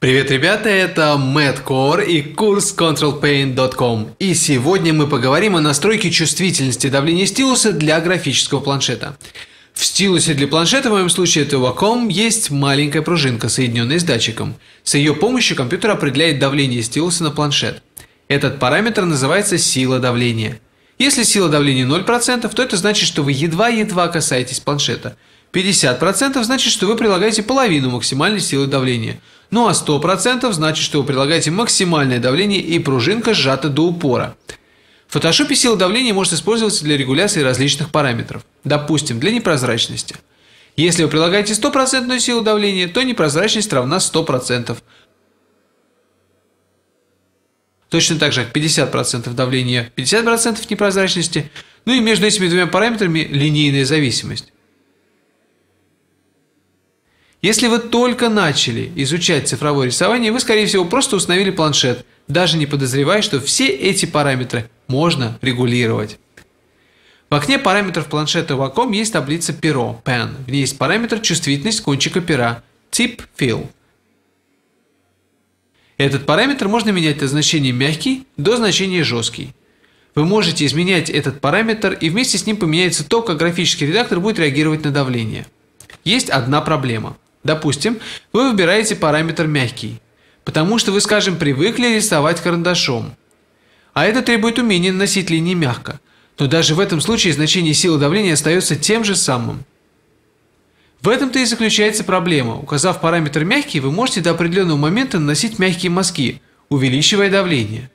Привет, ребята, это Мэтт Кор и курс ControlPaint.com. И сегодня мы поговорим о настройке чувствительности давления стилуса для графического планшета. В стилусе для планшета, в моем случае это Wacom, есть маленькая пружинка, соединенная с датчиком. С ее помощью компьютер определяет давление стилуса на планшет. Этот параметр называется сила давления. Если сила давления 0%, то это значит, что вы едва-едва касаетесь планшета – 50% значит, что вы прилагаете половину максимальной силы давления. Ну а 100% значит, что вы прилагаете максимальное давление и пружинка сжата до упора. В фотошопе сила давления может использоваться для регуляции различных параметров. Допустим, для непрозрачности. Если вы прилагаете 100% силу давления, то непрозрачность равна 100%. Точно так же, как 50% давления, 50% непрозрачности. Ну и между этими двумя параметрами линейная зависимость. Если вы только начали изучать цифровое рисование, вы, скорее всего, просто установили планшет, даже не подозревая, что все эти параметры можно регулировать. В окне параметров планшета Wacom есть таблица перо Pen. В ней есть параметр чувствительность кончика пера (tip Fill. Этот параметр можно менять от значения мягкий до значения жесткий. Вы можете изменять этот параметр и вместе с ним поменяется то, как графический редактор будет реагировать на давление. Есть одна проблема. Допустим, вы выбираете параметр «мягкий», потому что вы, скажем, привыкли рисовать карандашом. А это требует умения наносить линии мягко. Но даже в этом случае значение силы давления остается тем же самым. В этом-то и заключается проблема. Указав параметр «мягкий», вы можете до определенного момента наносить мягкие мазки, увеличивая давление.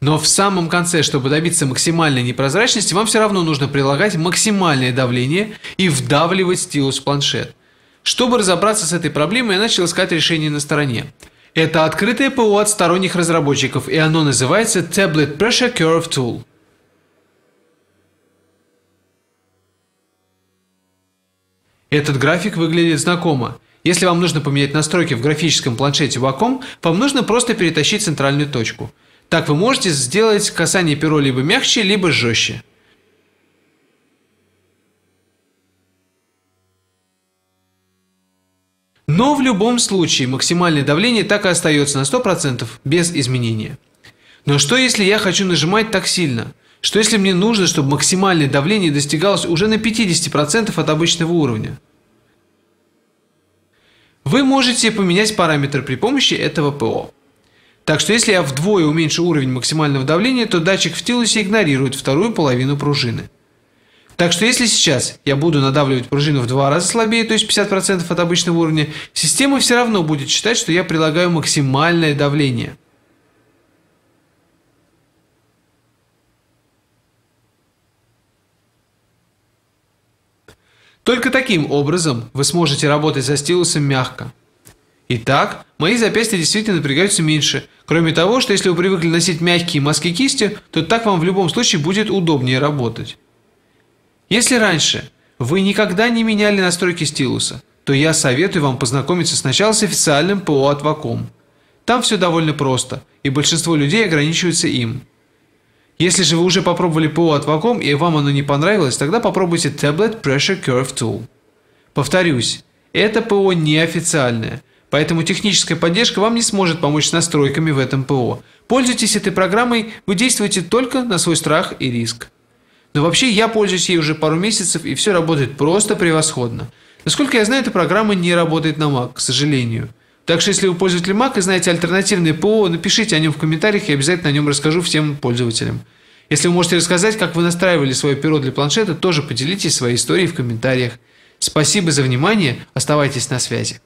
Но в самом конце, чтобы добиться максимальной непрозрачности, вам все равно нужно прилагать максимальное давление и вдавливать стилус в планшет. Чтобы разобраться с этой проблемой, я начал искать решение на стороне. Это открытое ПО от сторонних разработчиков, и оно называется Tablet Pressure Curve Tool. Этот график выглядит знакомо. Если вам нужно поменять настройки в графическом планшете Wacom, вам нужно просто перетащить центральную точку. Так вы можете сделать касание перо либо мягче, либо жестче. Но в любом случае максимальное давление так и остается на 100% без изменения. Но что если я хочу нажимать так сильно? Что если мне нужно, чтобы максимальное давление достигалось уже на 50% от обычного уровня? Вы можете поменять параметр при помощи этого ПО. Так что если я вдвое уменьшу уровень максимального давления, то датчик в тилусе игнорирует вторую половину пружины. Так что если сейчас я буду надавливать пружину в два раза слабее, то есть 50% от обычного уровня, система все равно будет считать, что я прилагаю максимальное давление. Только таким образом вы сможете работать со стилусом мягко. Итак, мои запястья действительно напрягаются меньше. Кроме того, что если вы привыкли носить мягкие маски кисти, то так вам в любом случае будет удобнее работать. Если раньше вы никогда не меняли настройки стилуса, то я советую вам познакомиться сначала с официальным ПО от Wacom. Там все довольно просто, и большинство людей ограничиваются им. Если же вы уже попробовали ПО от Wacom и вам оно не понравилось, тогда попробуйте Tablet Pressure Curve Tool. Повторюсь, это ПО неофициальное, поэтому техническая поддержка вам не сможет помочь с настройками в этом ПО. Пользуйтесь этой программой, вы действуете только на свой страх и риск. Но вообще я пользуюсь ей уже пару месяцев, и все работает просто превосходно. Насколько я знаю, эта программа не работает на Mac, к сожалению. Так что если вы пользователь Mac и знаете альтернативное ПО, напишите о нем в комментариях, я обязательно о нем расскажу всем пользователям. Если вы можете рассказать, как вы настраивали свое перо для планшета, тоже поделитесь своей историей в комментариях. Спасибо за внимание, оставайтесь на связи.